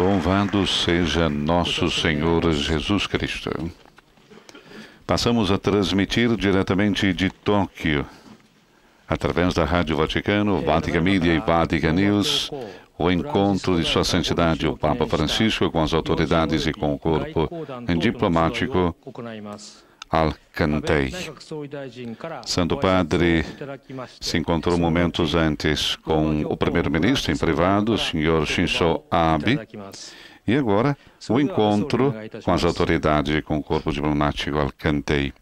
Louvado seja nosso Senhor Jesus Cristo. Passamos a transmitir diretamente de Tóquio, através da Rádio Vaticano, é, Vatican Media e Vatican News, o encontro de Sua Santidade, o Papa Francisco, com as autoridades e com o corpo diplomático Alcantei. Santo Padre se encontrou momentos antes com o primeiro-ministro em privado, o senhor Shinzo Abe, e agora o encontro com as autoridades e com o corpo diplomático Alcantei.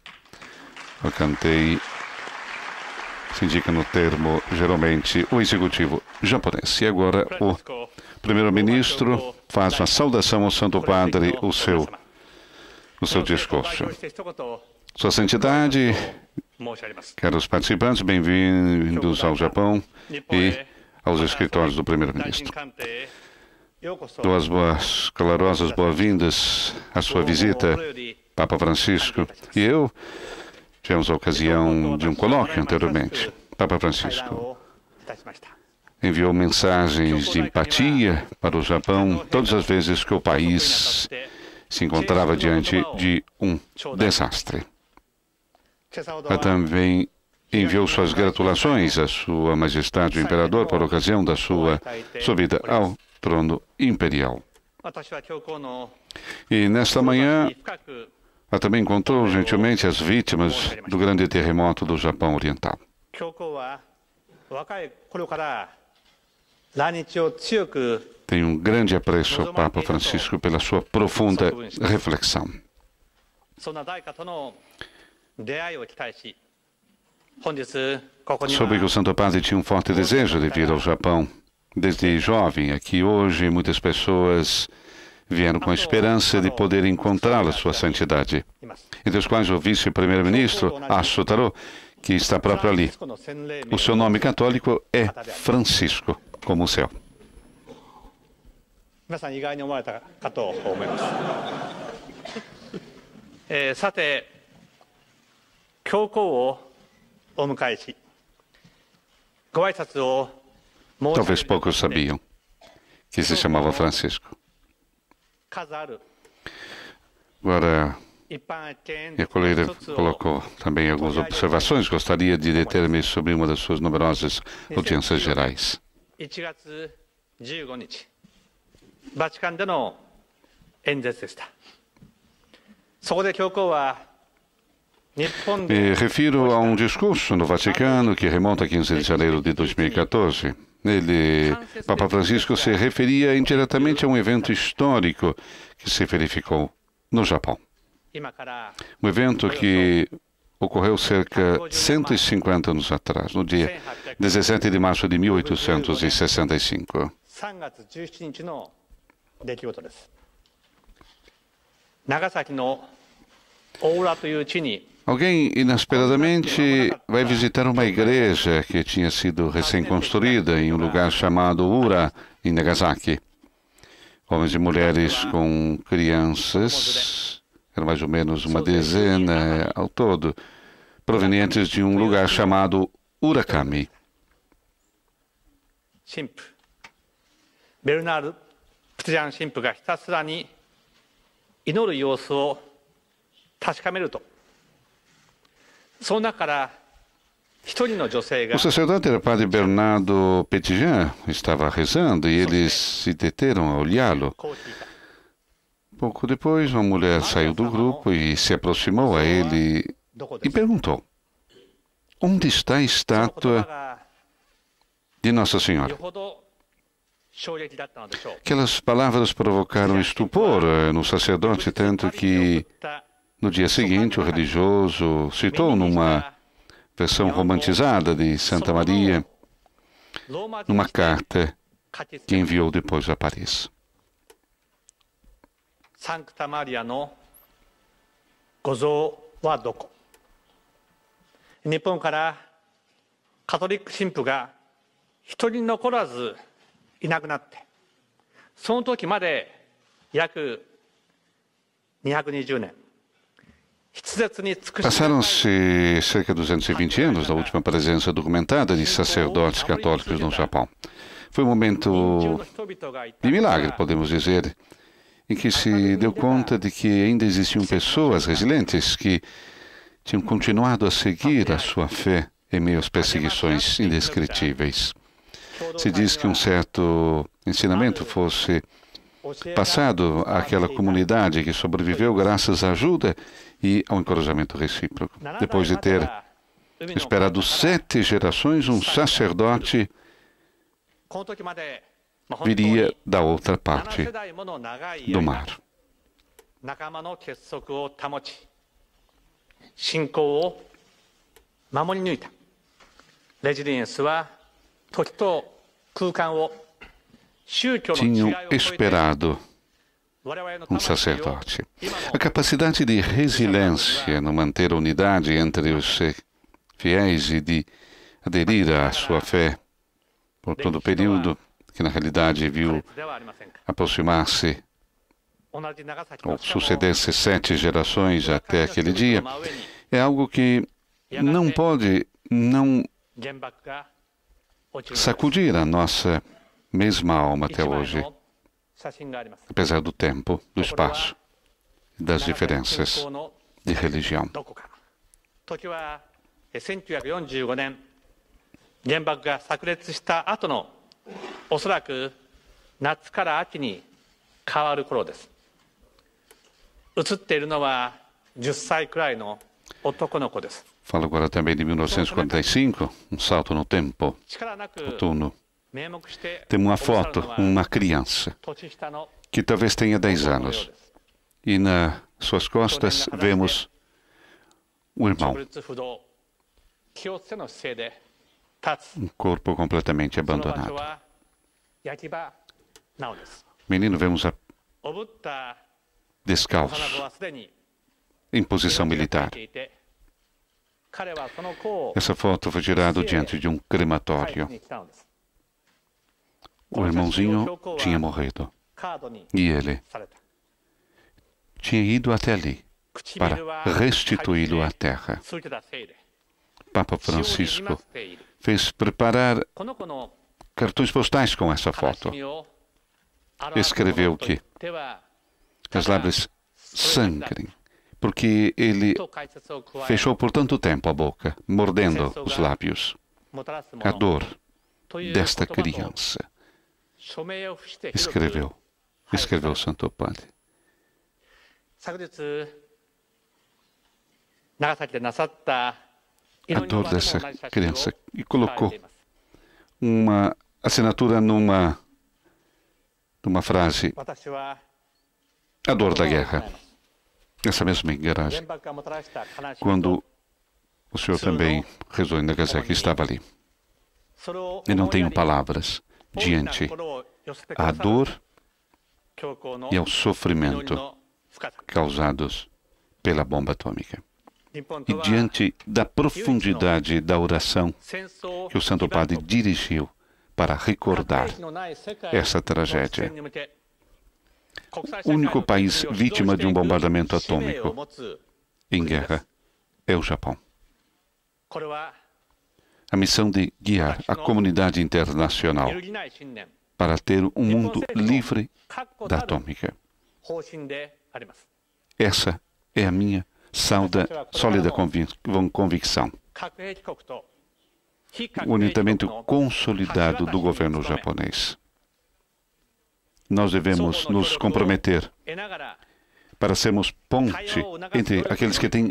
Alcantei se indica no termo, geralmente, o executivo japonês. E agora o primeiro-ministro faz uma saudação ao Santo Padre, o seu no seu discurso. Sua Santidade, caros participantes, bem-vindos ao Japão e aos escritórios do Primeiro-Ministro. Duas boas, calorosas boas-vindas à sua visita, Papa Francisco e eu tivemos a ocasião de um colóquio anteriormente. Papa Francisco enviou mensagens de empatia para o Japão todas as vezes que o país se encontrava diante de um desastre. Ela Também enviou suas gratulações à Sua Majestade o Imperador por ocasião da sua subida ao trono imperial. E nesta manhã, ela também encontrou gentilmente as vítimas do grande terremoto do Japão Oriental. Tenho um grande apreço ao Papa Francisco pela sua profunda reflexão. Sobre que o Santo Padre tinha um forte desejo de vir ao Japão desde jovem. Aqui hoje, muitas pessoas vieram com a esperança de poder encontrar a sua santidade, entre os quais o vice-primeiro-ministro, Asutaro, que está próprio ali. O seu nome católico é Francisco como o céu. Talvez poucos sabiam que se chamava Francisco. Agora, minha coleira colocou também algumas observações. Gostaria de deter-me sobre uma das suas numerosas audiências gerais. 1月15日、バチカンでの演説でした。そこで教皇は Me refiro a um discurso no Vaticano que remonta a 15 de janeiro de 2014. Ele, Papa Francisco se referia indiretamente a um evento histórico que se verificou no Japão. Um evento que ocorreu cerca de 150 anos atrás, no dia 17 de março de 1865. Alguém inesperadamente vai visitar uma igreja que tinha sido recém-construída em um lugar chamado Ura, em Nagasaki. Homens e mulheres com crianças eram mais ou menos uma dezena é, tá ao todo, provenientes de um lugar chamado Urakami. Bernardo O sacerdote era padre Bernardo Petijan, estava rezando e eles se deteram a olhá-lo. Pouco depois, uma mulher saiu do grupo e se aproximou a ele e perguntou: Onde está a estátua de Nossa Senhora? Aquelas palavras provocaram estupor eh, no sacerdote, tanto que no dia seguinte o religioso citou numa versão romantizada de Santa Maria, numa carta que enviou depois a Paris. サンクタマリアの御像はどこ日本からカトリック神父が一人残らずいなくなってその時まで約220年 Passaram-se cerca de 220 anos da última presença documentada de sacerdotes católicos no Japão. Foi um momento de milagre, podemos dizer, em que se deu conta de que ainda existiam pessoas resilientes que tinham continuado a seguir a sua fé em meio às perseguições indescritíveis. Se diz que um certo ensinamento fosse passado àquela comunidade que sobreviveu graças à ajuda e ao encorajamento recíproco. Depois de ter esperado sete gerações, um sacerdote viria da outra parte do mar. Tinham esperado um sacerdote. A capacidade de resiliência no manter a unidade entre os fiéis e de aderir à sua fé por todo o período que na realidade viu aproximar-se ou suceder-se sete gerações até aquele dia, é algo que não pode não sacudir a nossa mesma alma até hoje, apesar do tempo, do espaço, das diferenças de religião. おそらく夏から秋に変わる頃です映っているのは10歳くらいの男の子です Fala agora também de 1945, um salto no tempo, outono. Tem uma foto, uma criança, que talvez tenha 10 anos. E nas suas costas vemos o irmão um corpo completamente abandonado. Menino, vemos a descalço, em posição militar. Essa foto foi tirada diante de um crematório. O irmãozinho tinha morrido e ele tinha ido até ali para restituí-lo à terra. Papa Francisco fez preparar cartões postais com essa foto. Escreveu que as lábios sangrem, porque ele fechou por tanto tempo a boca, mordendo os lábios. A dor desta criança. Escreveu, escreveu o Santo Padre a dor dessa criança e colocou uma assinatura numa, numa frase: A dor da guerra. Essa mesma garagem. Quando o senhor também rezou em Nagasaki, estava ali. E não tenho palavras diante à dor e ao sofrimento causados pela bomba atômica e diante da profundidade da oração que o Santo Padre dirigiu para recordar essa tragédia. É. O único país vítima de um bombardamento atômico em guerra é o Japão. A missão de guiar a comunidade internacional para ter um mundo livre da atômica. Essa é a minha missão são sólida convicção. O orientamento consolidado do governo japonês. Nós devemos nos comprometer para sermos ponte entre aqueles que têm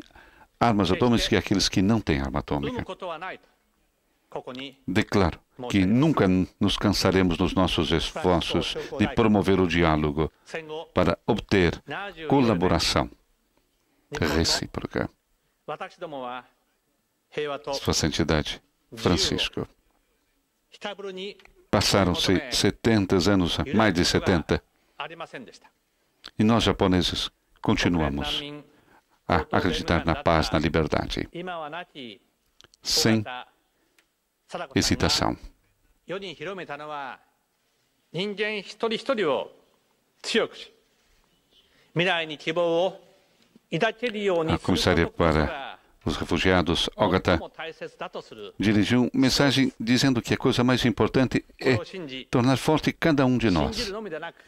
armas atômicas e aqueles que não têm arma atômica. Declaro que nunca nos cansaremos dos nossos esforços de promover o diálogo para obter colaboração recíproca. Sua Santidade, Francisco. Passaram-se 70 anos, mais de 70. E nós, japoneses, continuamos a acreditar na paz, na liberdade. Sem hesitação. A comissária para os refugiados, Ogata, é dirigiu mensagem dizendo que a coisa mais importante é tornar forte cada um de nós,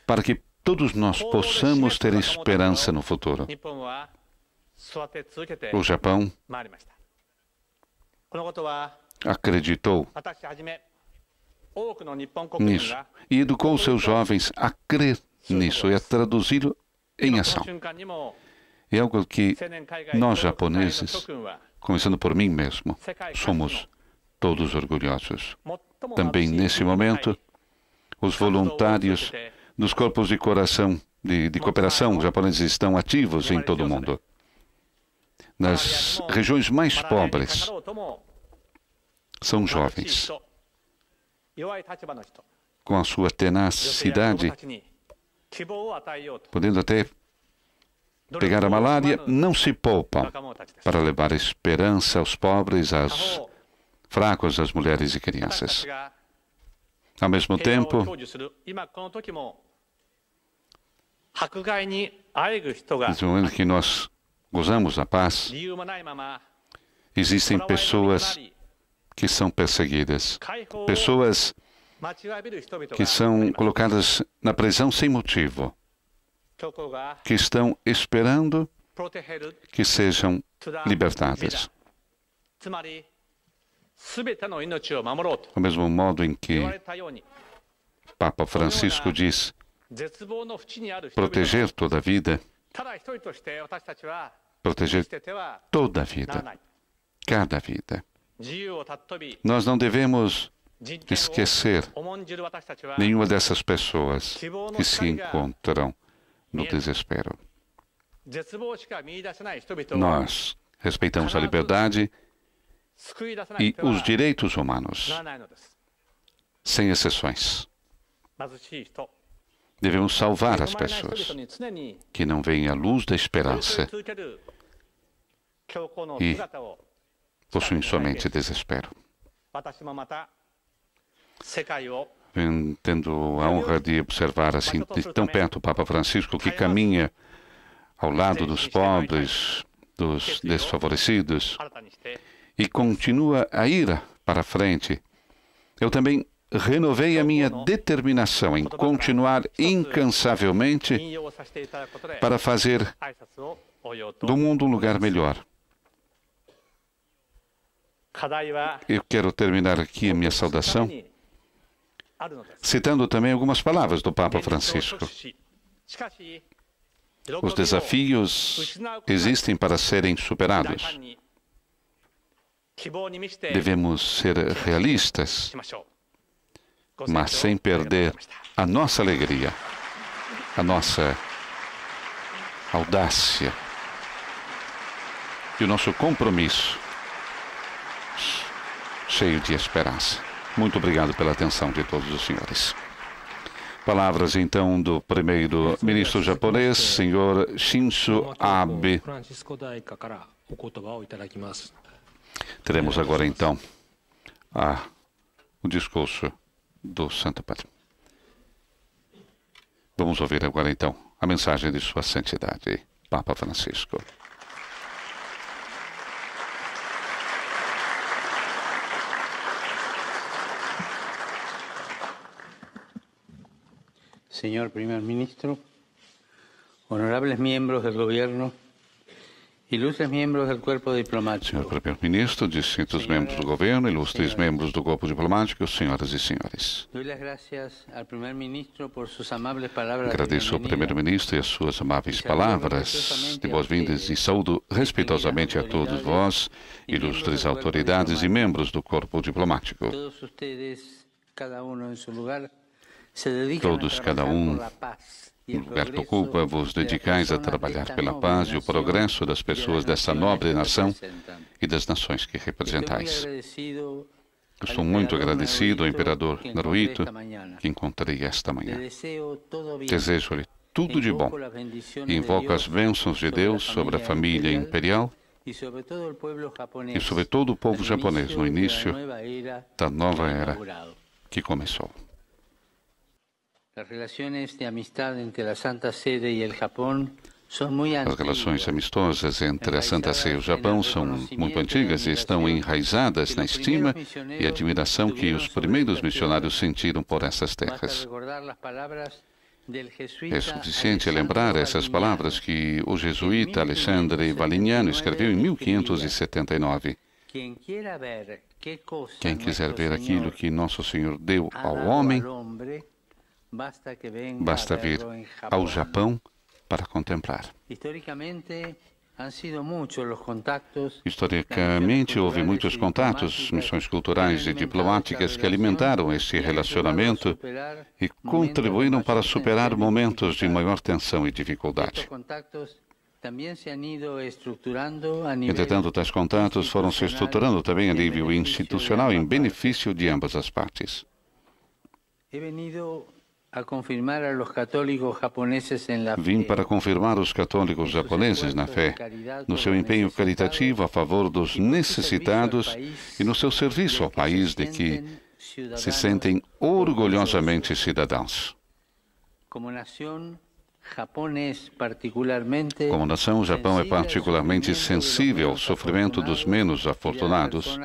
para que todos nós possamos ter esperança no futuro. O Japão acreditou nisso e educou seus jovens a crer nisso e a traduzi-lo em ação. É algo que nós, japoneses, começando por mim mesmo, somos todos orgulhosos. Também nesse momento, os voluntários dos corpos de, coração, de, de cooperação japoneses estão ativos em todo o mundo. Nas né? regiões mais né? pobres, são jovens. Com a sua tenacidade, podendo até pegar a malária, não se poupam para levar esperança aos pobres, aos fracos, às mulheres e crianças. Ao mesmo tempo, nesse momento que nós gozamos da paz, existem pessoas que são perseguidas, pessoas que são colocadas na prisão sem motivo que estão esperando que sejam libertadas. Do mesmo modo em que Papa Francisco diz proteger toda a vida, proteger toda a vida, cada vida. Nós não devemos esquecer nenhuma dessas pessoas que se encontram no desespero. Nós respeitamos a liberdade e os direitos humanos, sem exceções. Devemos salvar as pessoas que não veem a luz da esperança e possuem somente desespero tendo a honra de observar assim de tão perto o Papa Francisco que caminha ao lado dos é pobres, dos desfavorecidos tá é. e continua a ir para frente. Eu também renovei a minha determinação em continuar incansavelmente para fazer do mundo um lugar melhor. Eu quero terminar aqui a minha saudação citando também algumas palavras do Papa Francisco. Os desafios existem para serem superados. Devemos ser realistas, mas sem perder a nossa alegria, a nossa audácia e o nosso compromisso cheio de esperança. Muito obrigado pela atenção de todos os senhores. Palavras então do primeiro-ministro japonês, senhor Shinzo Abe. Teremos agora então a, o discurso do Santo Padre. Vamos ouvir agora então a mensagem de Sua Santidade, Papa Francisco. señor primer ministro, honorables miembros del gobierno, ilustres membros do corpo diplomático. Senhor primeiro-ministro, distintos membros do governo, ilustres membros do corpo diplomático, senhoras e senhores. Agradeço ao primeiro-ministro e as suas amáveis palavras de boas-vindas e saúdo respeitosamente a todos vós, ilustres autoridades e membros do corpo diplomático. Todos vocês, cada um em seu lugar, Todos, cada um, no lugar que ocupa, vos dedicais a trabalhar pela paz e o progresso das pessoas dessa nobre nação e das nações que representais. Eu sou muito agradecido ao imperador Naruhito que encontrei esta manhã. Desejo-lhe tudo de bom e invoco as bênçãos de Deus sobre a família imperial e sobre todo o povo japonês no início da nova era que começou. As relações amistosas entre a Santa Sé e o Japão são muito antigas e estão enraizadas na estima e admiração que os primeiros missionários sentiram por essas terras. É suficiente lembrar essas palavras que o jesuíta Alexandre Valignano escreveu em 1579. Quem quiser ver aquilo que Nosso Senhor deu ao homem, Basta vir ao Japão para contemplar. Historicamente, houve muitos contatos, missões culturais e diplomáticas que alimentaram esse relacionamento e contribuíram para superar momentos de maior tensão e dificuldade. Entretanto, tais contatos foram se estruturando também a nível institucional em benefício de ambas as partes. Vim para confirmar os católicos japoneses na fé, no seu empenho caritativo a favor dos necessitados e no seu serviço ao país de que se sentem orgulhosamente cidadãos. Como nação, o Japão é particularmente sensível ao sofrimento dos menos afortunados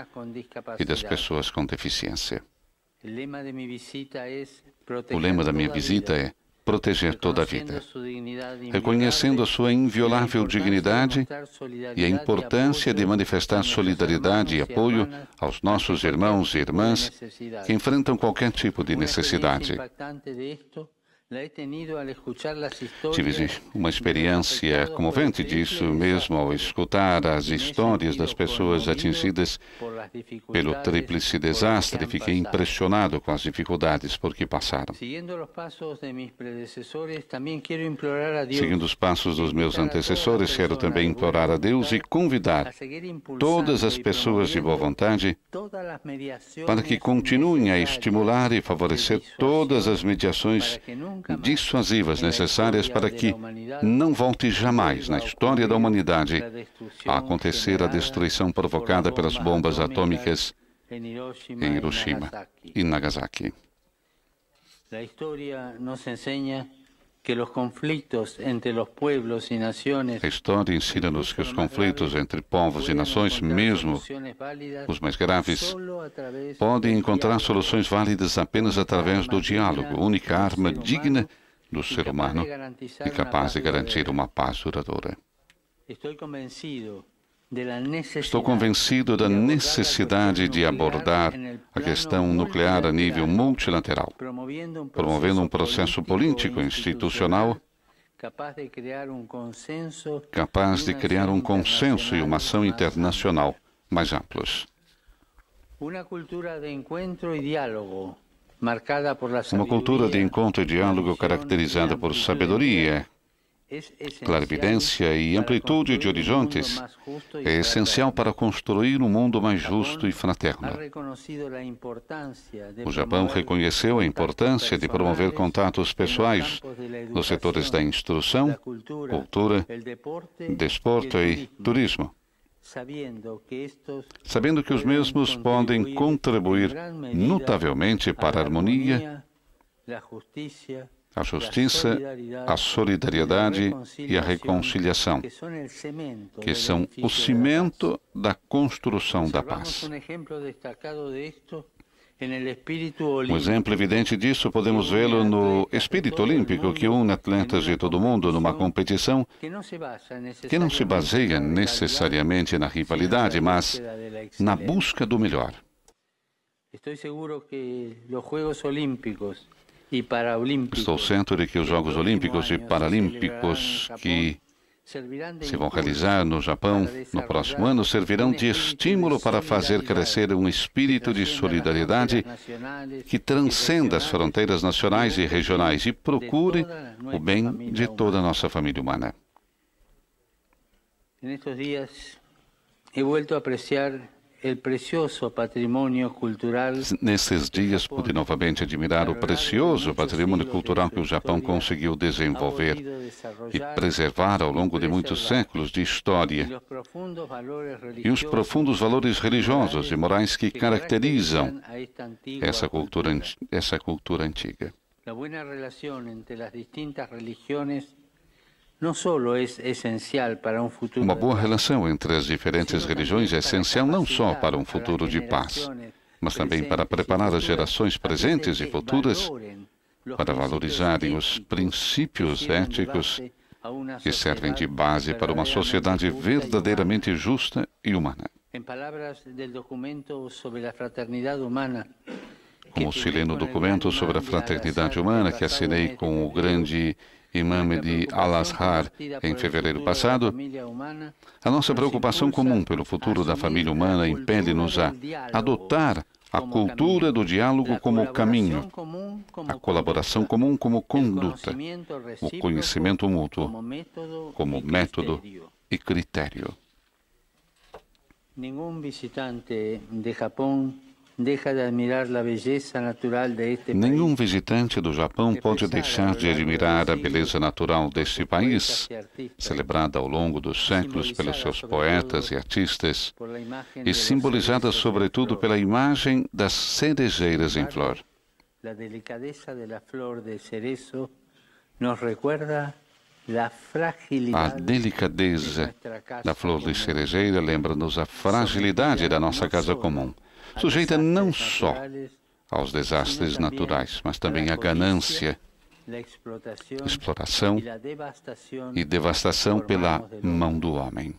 e das pessoas com deficiência. O lema da minha visita é proteger toda a vida, reconhecendo a sua inviolável dignidade e a importância de manifestar solidariedade e apoio aos nossos irmãos e irmãs que enfrentam qualquer tipo de necessidade. Tive uma experiência comovente disso mesmo ao escutar as histórias das pessoas atingidas pelo tríplice desastre. Fiquei impressionado com as dificuldades por que passaram. Seguindo os passos dos meus antecessores, quero também implorar a Deus e convidar todas as pessoas de boa vontade para que continuem a estimular e favorecer todas as mediações dissuasivas é necessárias para que não volte jamais na história da humanidade a acontecer a destruição provocada pelas bombas atômicas em Hiroshima e Nagasaki. A história nos ensina a história ensina-nos que os conflitos entre povos e nações, mesmo os mais graves, podem encontrar soluções válidas apenas através do diálogo, única arma digna do ser humano e capaz de garantir uma paz duradoura. Estou convencido da necessidade de abordar a questão nuclear a nível multilateral, promovendo um processo político institucional capaz de criar um consenso e uma ação internacional mais amplos. Uma cultura de encontro e diálogo caracterizada por sabedoria clarividência e amplitude de horizontes é essencial para construir um mundo mais justo e fraterno. O Japão reconheceu a importância de promover contatos pessoais nos setores da instrução, cultura, desporto e turismo sabendo que os mesmos podem contribuir notavelmente para a harmonia, a justiça, a solidariedade e a reconciliação, que são o cimento da construção da paz. Um exemplo evidente disso podemos vê-lo no espírito olímpico que une atletas de todo o mundo numa competição que não se baseia necessariamente na rivalidade, mas na busca do melhor. Estou seguro que os Jogos Olímpicos Estou certo de que os Jogos Olímpicos e Paralímpicos que se vão realizar no Japão no próximo ano servirão de estímulo para fazer crescer um espírito de solidariedade que transcenda as fronteiras nacionais e regionais e procure o bem de toda a nossa família humana. Nestes dias, he a apreciar Nesses dias pude novamente admirar o precioso patrimônio cultural que o Japão conseguiu desenvolver e preservar ao longo de muitos séculos de história e os profundos valores religiosos e morais que caracterizam essa cultura, essa cultura antiga. A boa relação entre as distintas religiones é uma boa relação entre as diferentes religiões é essencial não só para um futuro de paz, mas também para preparar as gerações presentes e futuras para valorizarem os princípios éticos que servem de base para uma sociedade verdadeiramente justa e humana. Como se lê no documento sobre a fraternidade humana que assinei com o grande imame de Al-Azhar, em fevereiro passado, a nossa preocupação comum pelo futuro da família humana impede nos a adotar a cultura do diálogo como caminho, a colaboração comum como conduta, o conhecimento mútuo como método e critério. Nenhum visitante de Japão Nenhum visitante do Japão pode deixar de admirar a beleza natural deste país, celebrada ao longo dos séculos pelos seus poetas e artistas, e simbolizada sobretudo pela imagem das cerejeiras em flor. A delicadeza da flor de cerezo nos recuerda a delicadeza da flor de cerejeira lembra-nos a fragilidade da nossa casa comum sujeita não só aos desastres naturais, mas também à ganância, exploração e devastação pela mão do homem.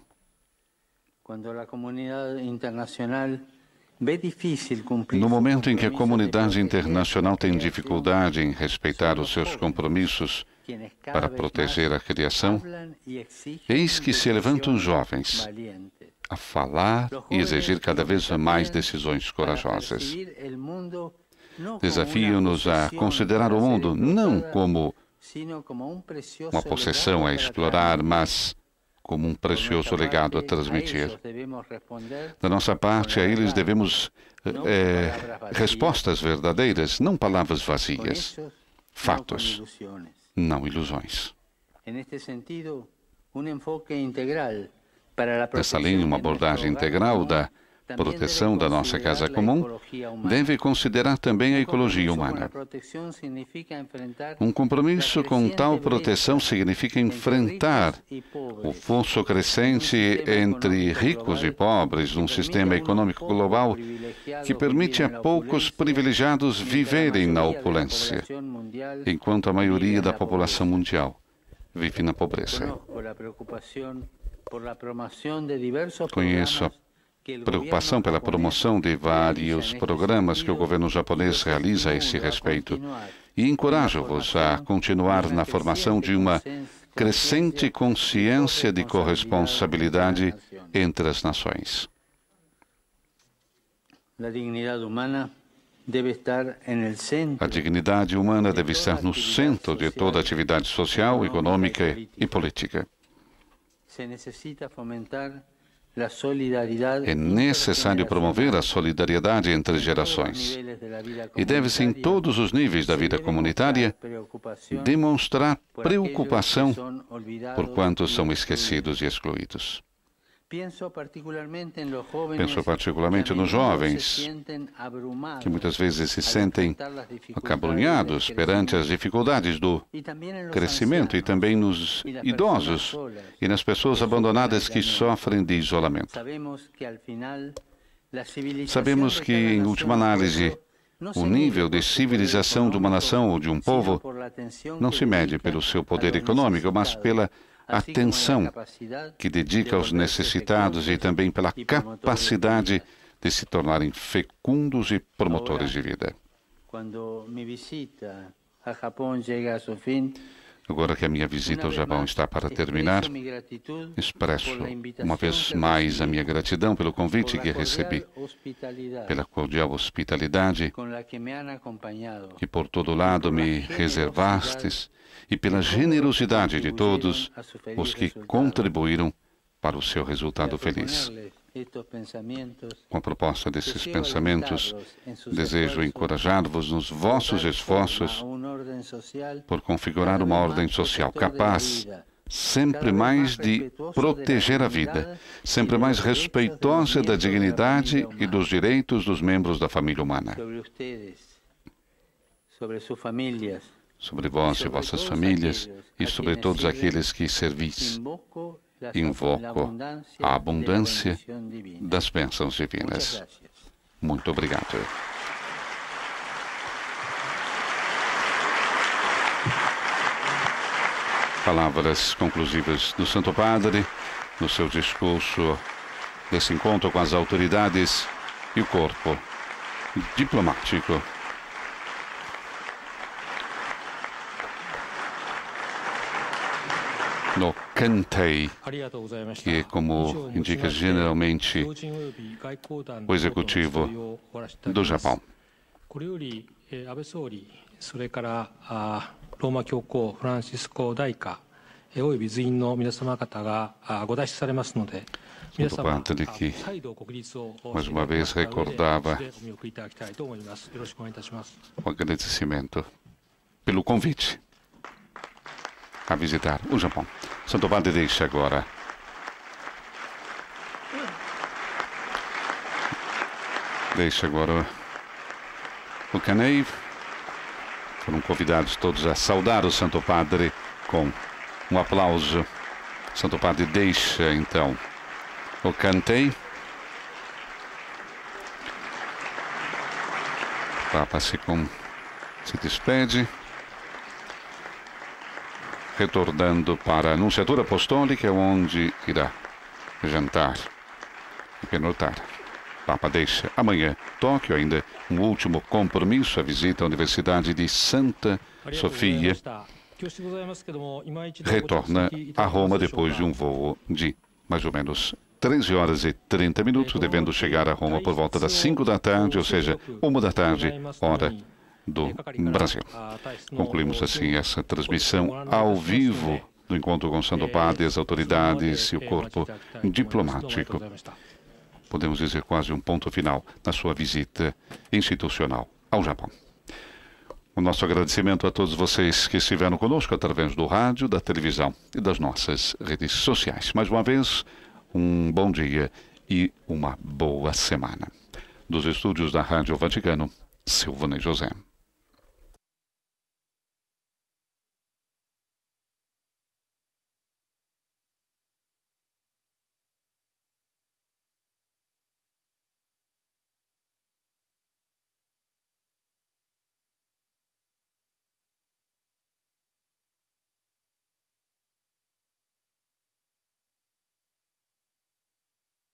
No momento em que a comunidade internacional tem dificuldade em respeitar os seus compromissos para proteger a criação, eis que se levantam jovens a falar e exigir cada vez mais decisões corajosas. Desafiam-nos a considerar o mundo não como uma possessão a explorar, mas como um precioso legado a transmitir. Da nossa parte, a eles devemos é, respostas verdadeiras, não palavras vazias, fatos, não ilusões. Neste sentido, um enfoque integral essa linha, uma abordagem integral da proteção da nossa casa comum, deve considerar também a ecologia humana. Um compromisso com tal proteção significa enfrentar o fosso crescente entre ricos e pobres num sistema econômico global que permite a poucos privilegiados viverem na opulência, enquanto a maioria da população mundial vive na pobreza. Conheço a preocupação pela promoção de vários programas que o governo japonês realiza a esse respeito e encorajo-vos a continuar na formação de uma crescente consciência de corresponsabilidade entre as nações. A dignidade humana deve estar no centro de toda atividade social, econômica e política. É necessário promover a solidariedade entre gerações e deve-se, em todos os níveis da vida comunitária, demonstrar preocupação por quantos são esquecidos e excluídos. Penso particularmente nos jovens que muitas vezes se sentem acabrunhados perante as dificuldades do crescimento e também nos idosos e nas pessoas abandonadas que sofrem de isolamento. Sabemos que, em última análise, o nível de civilização de uma nação ou de um povo não se mede pelo seu poder econômico, mas pela Assim é atenção que dedica aos necessitados e também pela capacidade de se tornarem fecundos e promotores de vida. Agora que a minha visita ao Japão está para terminar, expresso uma vez mais a minha gratidão pelo convite que recebi, pela cordial hospitalidade que por todo lado me reservastes e pela generosidade de todos os que contribuíram para o seu resultado feliz. Com a proposta desses pensamentos, desejo encorajar-vos nos vossos esforços por configurar uma ordem social capaz sempre mais de proteger a vida, sempre mais respeitosa da dignidade e dos direitos dos membros da família humana. Sobre vós e vossas famílias e sobre todos aqueles que servis invoco a abundância das bênçãos divinas. Muito obrigado. Palavras conclusivas do Santo Padre no seu discurso desse encontro com as autoridades e o corpo diplomático. No Kantei, que é como indica generalmente o executivo do Japão. Junto com Anthony, que mais uma vez recordava o agradecimento pelo convite a visitar o Japão. Santovante diz agora. Deixa agora o Caneive. Foram convidados todos a saudar o Santo Padre com um aplauso. Santo Padre deixa então o cantei. O Papa se, com, se despede retornando para a Anunciatura Apostólica, onde irá jantar e penotar. Papa deixa amanhã Tóquio, ainda um último compromisso, a visita à Universidade de Santa Sofia. Retorna a Roma depois de um voo de mais ou menos 13 horas e 30 minutos, devendo chegar a Roma por volta das 5 da tarde, ou seja, 1 da tarde, hora do Brasil. Concluímos assim essa transmissão ao vivo do encontro com Santo Padre, as autoridades e o corpo diplomático. Podemos dizer quase um ponto final na sua visita institucional ao Japão. O nosso agradecimento a todos vocês que estiveram conosco através do rádio, da televisão e das nossas redes sociais. Mais uma vez, um bom dia e uma boa semana. Dos estúdios da Rádio Vaticano, Silvana e José.